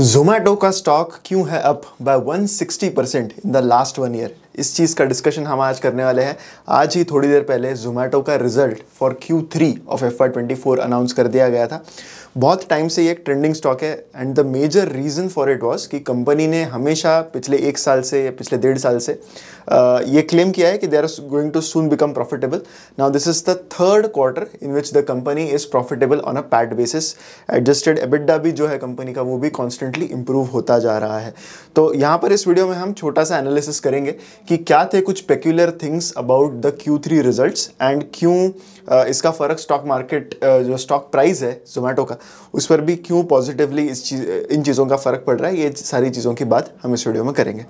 जोमैटो का स्टॉक क्यों है up by 160 percent in the last one year इस चीज़ का डिस्कशन हम आज करने वाले हैं आज ही थोड़ी देर पहले जोमैटो का result for Q3 of F twenty announce कर दिया गया था बहुत टाइम से ये एक ट्रेंडिंग स्टॉक है and the major reason for it was कि कंपनी ने हमेशा पिछले एक साल से या पिछले डेढ़ साल से ये क्लेम किया है कि they are going to soon become profitable now this is the third quarter in which the company is profitable on a PAT basis adjusted EBITDA भी जो है कंपनी का वो भी कॉन्स्टेंटली इंप्रूव होता जा रहा है तो यहाँ पर इस वीडियो में हम छोटा सा एनालिसिस करेंगे कि क्या थे कुछ peculiar things about the Q three result and क्यों इसका फ़र्क स्टॉक मार्केट जो स्टॉक प्राइस है जोमेटो का उस पर भी क्यों पॉजिटिवली इस चीज़ इन चीज़ों का फ़र्क पड़ रहा है ये सारी चीज़ों की बात हम इस वीडियो में करेंगे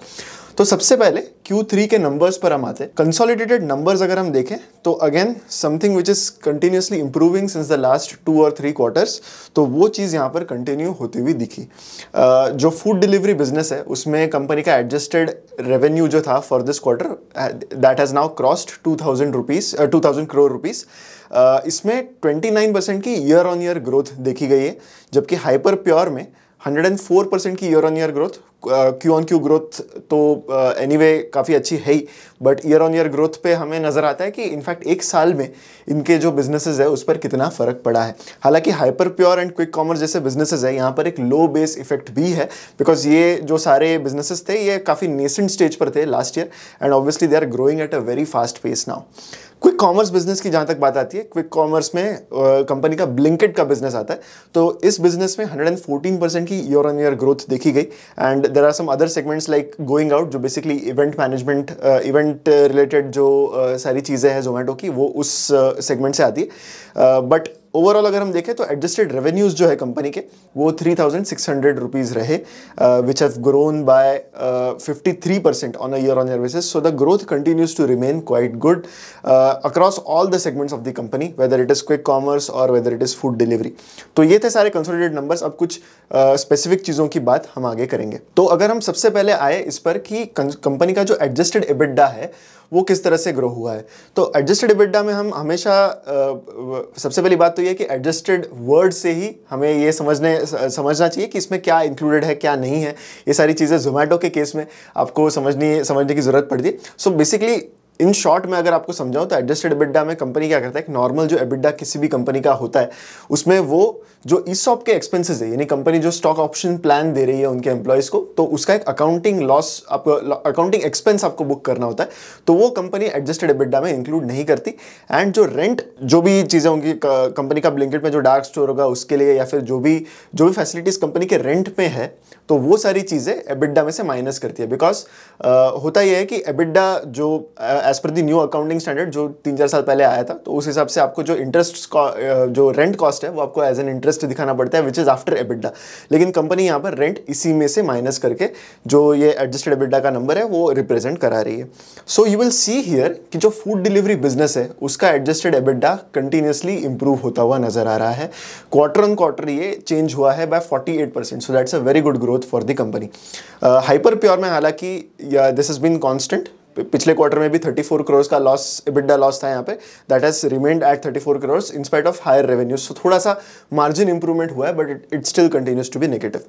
तो सबसे पहले Q3 के नंबर्स पर हम आते हैं कंसोलिडेटेड नंबर्स अगर हम देखें तो again something which is continuously improving since the last two और थ्री क्वार्टर्स तो वो चीज़ यहाँ पर कंटिन्यू होती हुई दिखी uh, जो फूड डिलीवरी बिजनेस है उसमें कंपनी का एडजस्टेड रेवेन्यू जो था for this quarter that has now crossed two thousand rupees two thousand crore rupees इसमें ट्वेंटी नाइन परसेंट की ईयर ऑन ईयर ग्रोथ देखी गई है जबकि हाइपर प्योर में 104 परसेंट की year on year growth Q on Q growth तो any uh, way anyway, काफ़ी अच्छी है ही but year on year growth पे हमें नज़र आता है कि इनफैक्ट एक साल में इनके जो बिजनेसेस है उस पर कितना फ़र्क पड़ा है हालांकि hyper pure and quick commerce जैसे बिजनेसेस है यहाँ पर एक लो बेस इफेक्ट भी है बिकॉज ये जो सारे बिजनेसेस थे ये काफ़ी नेसेंट स्टेज पर थे last year and obviously they are growing at a very fast pace now quick commerce business की जहाँ तक बात आती है क्विक कॉमर्स में कंपनी का ब्लिंकेट का बिजनेस आता है तो इस बिजनेस में 114 परसेंट की ईयर ऑन ईयर ग्रोथ देखी गई and there are some other segments like going out जो basically event management event related जो uh, सारी चीज़ें हैं जोमेटो की वो उस सेगमेंट uh, से आती है बट uh, ओवरऑल अगर हम देखें तो एडजस्टेड रेवेन्यूज जो है कंपनी के वो three thousand six hundred rupees रहे which have grown by fifty three percent on a year on year basis so the growth continues to remain quite good across all the segments of the company whether it is quick commerce और whether it is food delivery तो ये थे सारे कंसोलिडेड numbers अब कुछ specific uh, चीज़ों की बात हम आगे करेंगे तो अगर हम सबसे पहले आए इस पर कि कंपनी का जो एडजस्टेड एबिड्डा है वो किस तरह से ग्रो हुआ है तो एडजस्टेड एबिड्डा में हम हमेशा uh, सबसे पहली बात तो ये कि एडजस्टेड वर्ड से ही हमें ये समझने समझना चाहिए कि इसमें क्या इंक्लूडेड है क्या नहीं है ये सारी चीज़ें जोमेटो के केस में आपको समझनी समझने की ज़रूरत पड़ती है सो बेसिकली इन शॉर्ट में अगर आपको समझाऊं तो एडजस्टेड एबिडा में कंपनी क्या करता है एक नॉर्मल जो एबिडा किसी भी कंपनी का होता है उसमें वो जो ईसॉप के एक्सपेंसेस है यानी कंपनी जो स्टॉक ऑप्शन प्लान दे रही है उनके एम्प्लॉयज़ को तो उसका एक अकाउंटिंग लॉस आपको अकाउंटिंग एक्सपेंस आपको बुक करना होता है तो वो कंपनी एडजस्टेड एबिडा में इंक्लूड नहीं करती एंड जो रेंट जो भी चीज़ें होंगी कंपनी का ब्लिंकेट में जो डार्क स्टोर होगा उसके लिए या फिर जो भी जो भी फैसिलिटीज़ कंपनी के रेंट में है तो वो सारी चीज़ें एबिडा में से माइनस करती है बिकॉज होता यह है कि एबिडा जो एज पर दी न्यू अकाउंटिंग स्टैंडर्ड जो तीन चार साल पहले आया था तो उस हिसाब से आपको जो इंटरेस्ट जो रेंट कॉस्ट है वो आपको एज एन इंटरेस्ट दिखाना पड़ता है विच इज़ आफ्टर एबिडा लेकिन कंपनी यहाँ पर रेंट इसी में से माइनस करके जो ये एडजस्टेड एबिडा का नंबर है वो रिप्रेजेंट करा रही है so you will see here कि जो फूड डिलीवरी बिजनेस है उसका एडजस्टेड एबिडा कंटिन्यूसली इंप्रूव होता हुआ नजर आ रहा है क्वार्टर ऑन क्वार्टर ये चेंज हुआ है by forty eight percent so that's a very good growth for the company hyper pure में हालांकि दिस इज बीन कॉन्स्टेंट पिछले क्वार्टर में भी 34 करोड़ का लॉस इबिडा लॉस था यहाँ पे that has remained at 34 four crores spite of higher revenue so थोड़ा सा मार्जिन इंप्रूवमेंट हुआ है but it still continues to be negative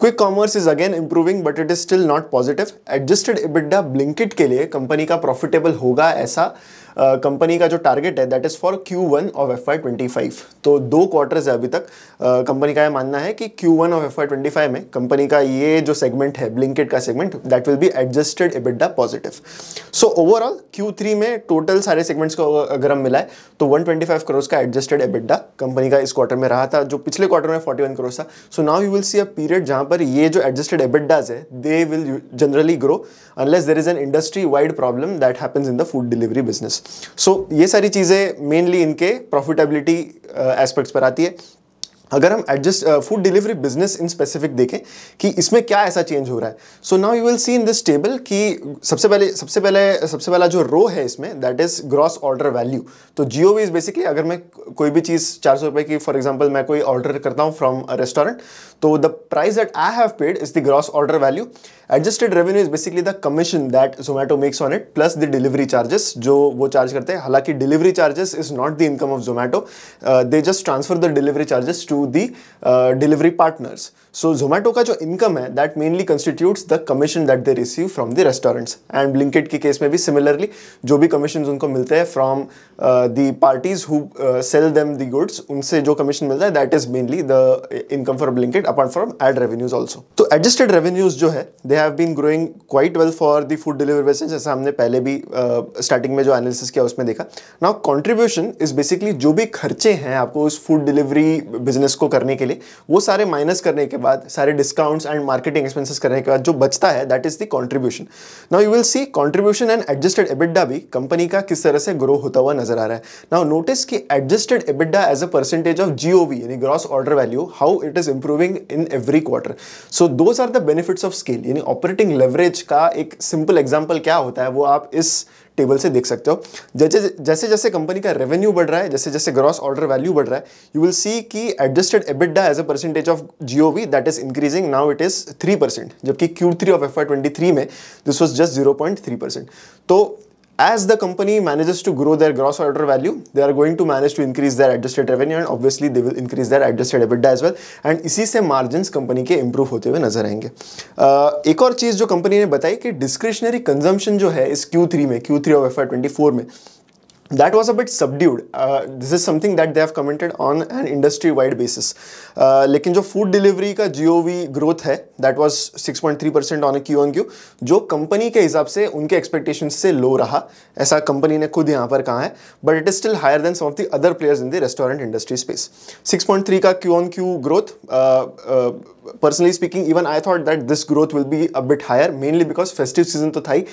quick commerce is again improving but it is still not positive adjusted EBITDA Blinkit के लिए company का profitable होगा ऐसा company का जो टारगेट है that is for Q one of F Y twenty five तो दो क्वार्टर्स है अभी तक कंपनी का यह मानना है कि Q one of F Y twenty five में कंपनी का ये जो सेगमेंट है ब्लिंकेट का segment that will be adjusted EBITDA positive so overall Q three में टोटल सारे सेगमेंट्स को अगर हम मिलाए तो वन ट्वेंटी फाइव करोज का एडजस्टेड एबिडा कंपनी का इस क्वार्टर में रहा था जो पिछले क्वार्टर में फोर्टी वन करोज था so now you will see a period जहाँ पर ये जो एडजस्टेड एबिडाज है they will generally grow unless there is an industry wide problem that happens in the food delivery business so so, ये सारी चीज़ें mainly इनके प्रॉफिटेबिलिटी एस्पेक्ट्स uh, पर आती है अगर हम adjust food delivery business in specific देखें कि इसमें क्या ऐसा चेंज हो रहा है so now you will see in this table कि सबसे पहले सबसे पहले सबसे पहला जो रो है इसमें that is gross order value तो जियो वी इज़ बेसिकली अगर मैं कोई भी चीज़ चार सौ की फॉर एग्जाम्पल मैं कोई ऑर्डर करता हूँ फ्रॉम रेस्टोरेंट तो the price that I have paid is the gross order value adjusted revenue is basically the commission that Zomato makes on it plus the delivery charges जो वो चार्ज करते हैं हालांकि delivery charges is not the income of Zomato they just transfer the delivery charges to to the uh, delivery partners. So Zomato का जो income है that mainly constitutes the commission that they receive from the restaurants and Blinkit के case में भी similarly जो भी commissions उनको मिलते हैं from uh, the parties who uh, sell them the goods उनसे जो commission मिलता है that is mainly the income for Blinkit apart from ad revenues also. तो adjusted revenues जो है they have been growing quite well for the food delivery business जैसा हमने पहले भी स्टार्टिंग uh, में जो एनालिसिस किया उसमें देखा नाउ कंट्रीब्यूशन इज बेसिकली जो भी खर्चे हैं आपको उस फूड डिलीवरी बिजनेस बिजनेस को करने के लिए वो सारे माइनस करने के बाद सारे डिस्काउंट्स एंड मार्केटिंग एक्सपेंसेस करने के बाद जो बचता है that is the contribution now you will see contribution and adjusted EBITDA भी कंपनी का किस तरह से ग्रो होता हुआ नजर आ रहा है नाउ नोटिस कि adjusted EBITDA as a percentage of GOV यानी gross order value how it is improving in every quarter so those are the benefits of scale यानी ऑपरेटिंग लेवरेज का एक सिंपल एग्जाम्पल क्या होता है वो आप इस टेबल से देख सकते हो जैसे जैसे जैसे कंपनी का रेवेन्यू बढ़ रहा है जैसे जैसे ग्रॉस ऑर्डर वैल्यू बढ़ रहा है यू विल सी कि adjusted EBITDA as a percentage of G O V that is increasing now it is three percent जबकि Q three of F Y twenty three में this was just zero point three percent तो As the company manages to grow their gross order value, they are going to manage to increase their adjusted revenue and obviously they will increase their adjusted EBITDA as well. And इसी से margins company के improve होते हुए नजर आएंगे uh, एक और चीज़ जो company ने बताई कि discretionary consumption जो है इस Q3 में Q3 of FY24 में that was a bit subdued uh, this is something that they have commented on an industry wide basis uh, लेकिन जो फूड डिलीवरी का GOV ग्रोथ है that was 6.3 percent on Q on Q जो कंपनी के हिसाब से उनके एक्सपेक्टेशन से लो रहा ऐसा कंपनी ने खुद यहाँ पर कहा है but it is still higher than some of the other players in the restaurant industry space 6.3 का Q on Q growth personally speaking even I thought that this growth will be a bit higher mainly because festive season तो था ही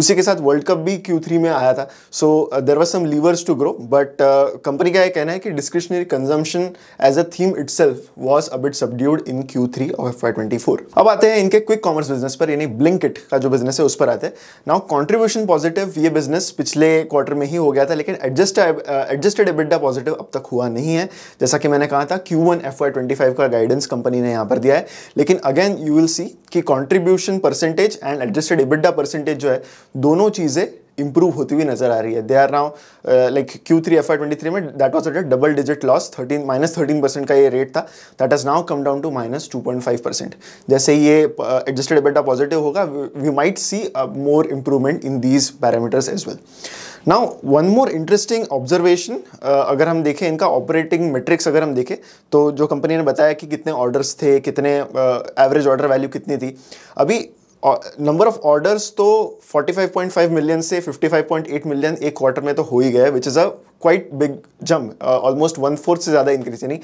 उसी के साथ world cup भी Q three में आया था so there was some levers to grow but company का यह कहना है कि discretionary consumption as a theme itself was a bit subdued in Q three of F Y twenty four अब आते हैं इनके क्विक कॉमर्स बिजनेस पर यानी ब्लिंकिट का जो बिजनेस है उस पर आते हैं नाउ कॉन्ट्रीब्यूशन पॉजिटिव ये बिजनेस पिछले क्वार्टर में ही हो गया था लेकिन एडजस्टेड एबिडा पॉजिटिव अब तक हुआ नहीं है जैसा कि मैंने कहा था Q one F Y twenty five का गाइडेंस कंपनी ने यहाँ पर दिया है है लेकिन अगेन यू विल सी कि contribution percentage and adjusted EBITDA percentage जो है दोनों चीज़ें इंप्रूव होती हुई नजर आ रही है they are now like Q three F Y twenty three में that was at double digit loss thirteen minus thirteen percent का ये रेट था that has now come down to minus two point five percent जैसे ये adjusted EBITDA positive होगा we might see more improvement in these parameters as well now one more interesting observation अगर हम देखें इनका ऑपरेटिंग मेट्रिक्स अगर हम देखें तो जो कंपनी ने बताया कि कितने ऑर्डर्स थे कितने एवरेज ऑर्डर वैल्यू कितनी थी अभी नंबर ऑफ ऑर्डर्स तो 45.5 मिलियन से 55.8 मिलियन एक क्वार्टर में तो हो ही गया which is a quite big jump almost one fourth से ज़्यादा इंक्रीज यानी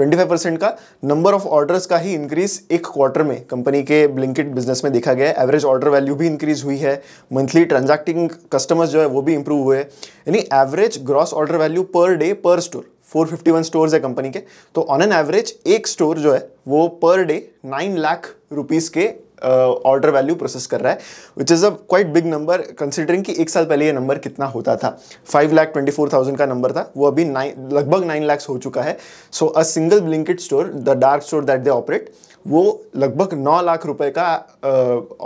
25 परसेंट का नंबर ऑफ ऑर्डर्स का ही इंक्रीज एक क्वार्टर में कंपनी के ब्लिंकिट बिजनेस में देखा गया है एवरेज ऑर्डर वैल्यू भी इंक्रीज हुई है मंथली ट्रांजैक्टिंग कस्टमर्स जो है वो भी इंप्रूव हुए यानी average gross order value per day per store 451 stores है कंपनी के तो ऑन एन एवरेज एक स्टोर जो है वो पर डे 9 लाख रुपीस के ऑर्डर वैल्यू प्रोसेस कर रहा है which is a quite big number considering कि एक साल पहले ये नंबर कितना होता था five lakh twenty four thousand का नंबर था वो अभी नाइन लगभग नाइन लैक्स हो चुका है so a single Blinkit store the dark store that they operate वो लगभग नौ लाख रुपए का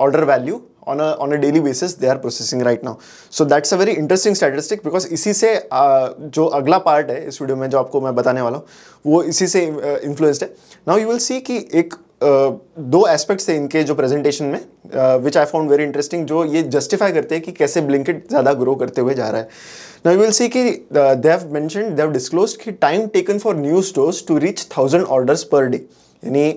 order value on a on a daily basis they are processing right now so that's a very interesting statistic because इसी से uh, जो अगला part है इस वीडियो में जो आपको मैं बताने वाला हूँ वो इसी से इन्फ्लुएंस्ड uh, है नाउ यू विल सी कि एक दो एस्पेक्ट्स थे इनके जो प्रेजेंटेशन में which I found very interesting जो ये जस्टिफाई करते हैं कि कैसे ब्लिंकिट ज़्यादा ग्रो करते हुए जा रहा है नाउ यू विल सी कि they have mention they have disclose कि time taken for new stores to reach thousand orders per day यानी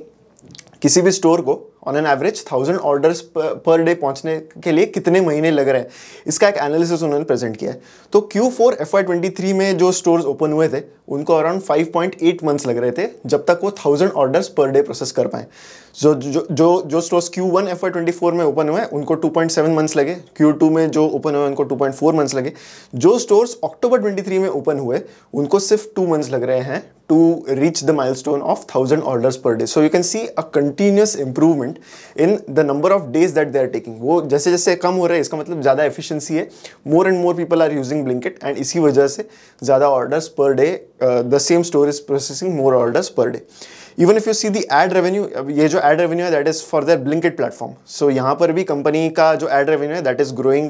किसी भी स्टोर को on an average thousand orders per day पहुंचने के लिए कितने महीने लग रहे हैं इसका एक एनालिसिस उन्होंने प्रेजेंट किया है तो Q four F Y twenty three में जो स्टोर्स ओपन हुए थे उनको around five point eight months लग रहे थे जब तक वो thousand orders per day process कर पाए जो जो जो stores Q one F Y twenty four में ओपन हुए उनको टू पॉइंट सेवन मंथ्स लगे क्यू टू में जो ओपन हुए उनको टू पॉइंट फोर मंथ्स लगे जो स्टोर्स अक्टूबर ट्वेंटी थ्री में ओपन हुए उनको सिर्फ टू मंथ्स लग रहे हैं to reach the milestone of 1000 orders per day so you can see a continuous improvement in the number of days that they are taking wo jaise jaise kam ho raha hai iska matlab zyada efficiency hai more and more people are using blinkit and isi wajah se zyada orders per day uh, the same store is processing more orders per day even if you see the ad revenue ये जो ad revenue है that is for their Blinkit platform so यहाँ पर भी company का जो ad revenue है that is growing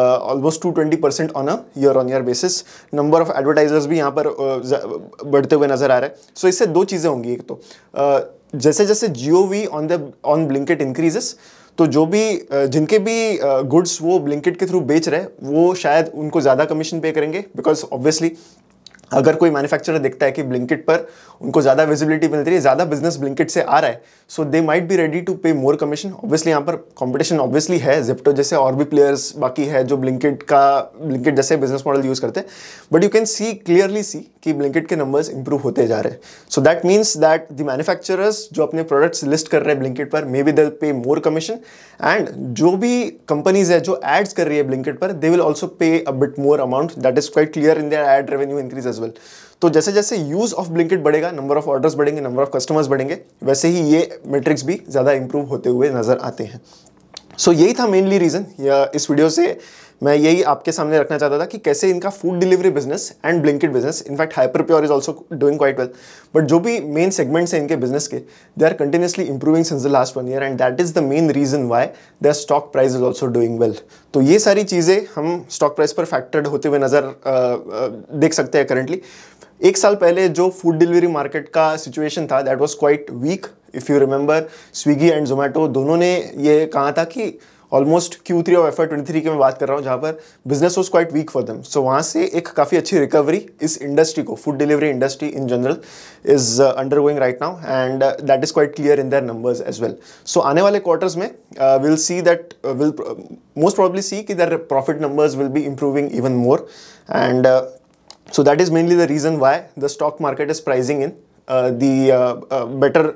almost to twenty percent on a year on year basis number of advertisers भी यहाँ पर uh, बढ़ते हुए नजर आ रहे हैं सो so, इससे दो चीज़ें होंगी एक तो uh, जैसे जैसे G O V on the on Blinkit increases तो जो भी uh, जिनके भी गुड्स uh, वो ब्लिंकेट के थ्रू बेच रहे वो शायद उनको ज़्यादा कमीशन पे करेंगे बिकॉज ऑब्वियसली अगर कोई मैन्युफैक्चरर देखता है कि ब्लिंकेट पर उनको ज़्यादा विजिबिलिटी मिल रही है ज़्यादा बिजनेस ब्लिंकेट से आ रहा है so they might be ready to pay more commission obviously यहाँ पर कॉम्पिटिशन ऑब्वियसली है जिप्टो जैसे और भी प्लेयर्स बाकी है जो ब्लिंकेट का ब्लिंकेट जैसे बिजनेस मॉडल यूज़ करते हैं but you can see clearly see कि ब्लिंकेट के नंबर्स इंप्रूव होते जा रहे हैं so that means that the manufacturers जो अपने प्रोडक्ट्स लिस्ट कर रहे हैं ब्लिंकेट पर मे बी दे पे मोर कमीशन एंड जो भी कंपनीज है जो एड्स कर रही है ब्लिंकेट पर दे will also pay a bit more amount that is quite clear in their ad revenue increase as well तो जैसे जैसे यूज ऑफ ब्लिंकेट बढ़ेगा बढ़ेगा नंबर ऑफ ऑर्डर्स बढ़ेंगे नंबर ऑफ कस्टमर्स बढ़ेंगे वैसे ही ये मेट्रिक्स भी ज़्यादा इंप्रूव होते हुए नज़र आते हैं सो so, यही था मेनली रीज़न इस वीडियो से मैं यही आपके सामने रखना चाहता था कि कैसे इनका food delivery business and Blinkit business in fact Hyperpure is also doing quite well but जो भी मेन सेगमेंट्स हैं इनके बिजनेस के they are continuously improving since the last one year and that is the main reason why their stock price is also doing well तो ये सारी चीज़ें हम स्टॉक प्राइस पर फैक्टर्ड होते हुए नज़र देख सकते हैं करंटली एक साल पहले जो फूड डिलीवरी मार्केट का सिचुएशन था that was quite weak if you remember Swiggy and Zomato दोनों ने ये कहा था कि ऑलमोस्ट क्यू थ्री और एफ आई ट्वेंटी थ्री की मैं बात कर रहा हूँ जहाँ पर business was quite weak for them so वहाँ से एक काफ़ी अच्छी रिकवरी इस इंडस्ट्री को food delivery industry in general is undergoing right now and that is quite clear in their numbers as well so आने वाले क्वार्टर्स में will see that will most probably see कि their profit numbers will be improving even more and so that is mainly the reason why the stock market is pricing in the better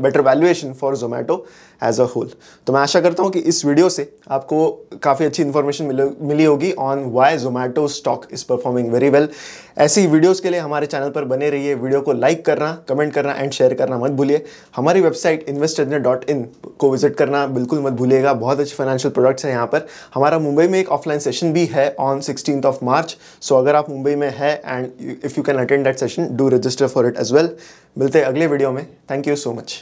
better uh, for Zomato as a whole तो मैं आशा करता हूँ कि इस video से आपको काफ़ी अच्छी इन्फॉर्मेशन मिली होगी on why Zomato stock is performing very well ऐसी वीडियोस के लिए हमारे चैनल पर बने रहिए वीडियो को लाइक करना कमेंट करना एंड शेयर करना मत भूलिए हमारी वेबसाइट इन्वेस्टर डॉट इन को विजिट करना बिल्कुल मत भूलिएगा बहुत अच्छे फाइनेंशियल प्रोडक्ट्स हैं यहाँ पर हमारा मुंबई में एक ऑफलाइन सेशन भी है on sixteen of March so अगर आप मुंबई में है and if you can attend that session do register for it as well मिलते हैं अगले वीडियो में थैंक यू सो मच